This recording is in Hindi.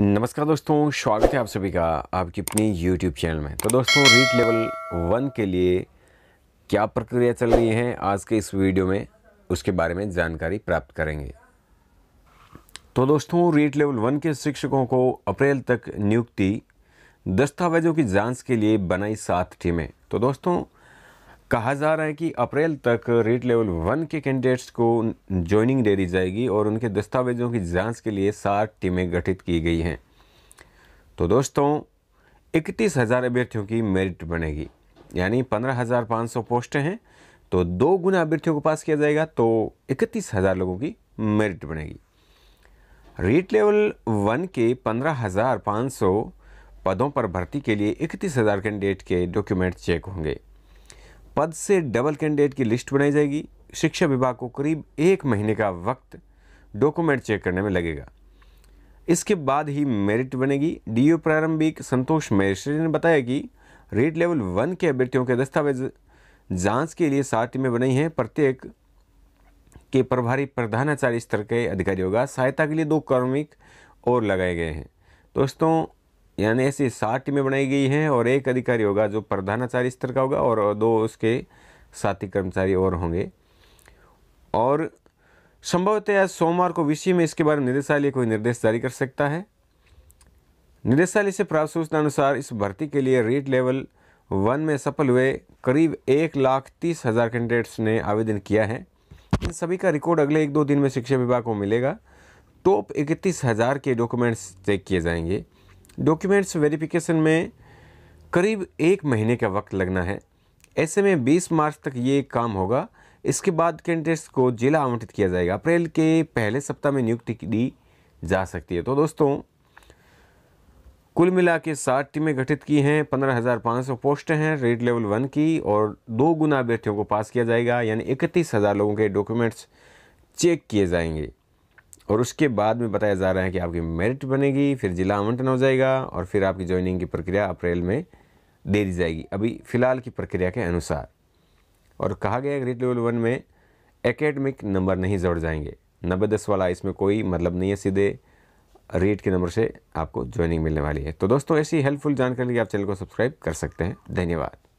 नमस्कार दोस्तों स्वागत है आप सभी का आपकी अपनी YouTube चैनल में तो दोस्तों रीट लेवल वन के लिए क्या प्रक्रिया चल रही है आज के इस वीडियो में उसके बारे में जानकारी प्राप्त करेंगे तो दोस्तों रीट लेवल वन के शिक्षकों को अप्रैल तक नियुक्ति दस्तावेजों की जांच के लिए बनाई सात टीमें तो दोस्तों कहा जा रहा है कि अप्रैल तक रेट लेवल वन के कैंडिडेट्स को ज्वाइनिंग दे दी जाएगी और उनके दस्तावेजों की जांच के लिए सात टीमें गठित की गई हैं तो दोस्तों इकतीस हज़ार अभ्यर्थियों की मेरिट बनेगी यानी पंद्रह हज़ार पाँच सौ पोस्टें हैं तो दो गुना अभ्यर्थियों को पास किया जाएगा तो इकतीस हज़ार लोगों की मेरिट बनेगी रेट लेवल वन के पंद्रह हज़ार पाँच सौ पदों पर भर्ती के लिए इकतीस हज़ार कैंडिडेट के डॉक्यूमेंट चेक होंगे पद से डबल कैंडिडेट की लिस्ट बनाई जाएगी शिक्षा विभाग को करीब एक महीने का वक्त डॉक्यूमेंट चेक करने में लगेगा इसके बाद ही मेरिट बनेगी डीओ प्रारंभिक संतोष महेश्वरी ने बताया कि रेट लेवल वन के अभ्यर्थियों के दस्तावेज जांच के लिए सात में बनाई हैं प्रत्येक के प्रभारी प्रधानाचार्य स्तर के अधिकारियों का सहायता के लिए दो कार्मिक और लगाए गए हैं दोस्तों यानी ऐसी साठ टीमें बनाई गई हैं और एक अधिकारी होगा जो प्रधानाचार्य स्तर का होगा और दो उसके साथी कर्मचारी और होंगे और संभवतः आज सोमवार को विषय में इसके बारे में निदेशालय कोई निर्देश जारी कर सकता है निदेशालय से प्राप्त सूचना अनुसार इस भर्ती के लिए रेट लेवल वन में सफल हुए करीब एक लाख तीस हज़ार कैंडिडेट्स ने आवेदन किया है इन सभी का रिकॉर्ड अगले एक दो दिन में शिक्षा विभाग को मिलेगा टॉप इकतीस हज़ार के डॉक्यूमेंट्स चेक किए जाएंगे डॉक्यूमेंट्स वेरिफिकेशन में करीब एक महीने का वक्त लगना है ऐसे में 20 मार्च तक ये काम होगा इसके बाद कैंडिडेट्स को जिला आवंटित किया जाएगा अप्रैल के पहले सप्ताह में नियुक्ति दी जा सकती है तो दोस्तों कुल मिला के सात टीमें गठित की हैं पंद्रह हज़ार पाँच सौ पोस्टें हैं रेड लेवल वन की और दो गुना अभ्यर्थियों को पास किया जाएगा यानी इकतीस हज़ार लोगों के डॉक्यूमेंट्स चेक किए जाएंगे और उसके बाद में बताया जा रहा है कि आपकी मेरिट बनेगी फिर जिला आवंटन हो जाएगा और फिर आपकी ज्वाइनिंग की प्रक्रिया अप्रैल में दे दी जाएगी अभी फ़िलहाल की प्रक्रिया के अनुसार और कहा गया ग्रेड लेवल वन में एकेडमिक नंबर नहीं जोड़ जाएंगे नब्बे दस वाला इसमें कोई मतलब नहीं है सीधे रेट के नंबर से आपको ज्वाइनिंग मिलने वाली है तो दोस्तों ऐसी हेल्पफुल जानकारी के लिए आप चैनल को सब्सक्राइब कर सकते हैं धन्यवाद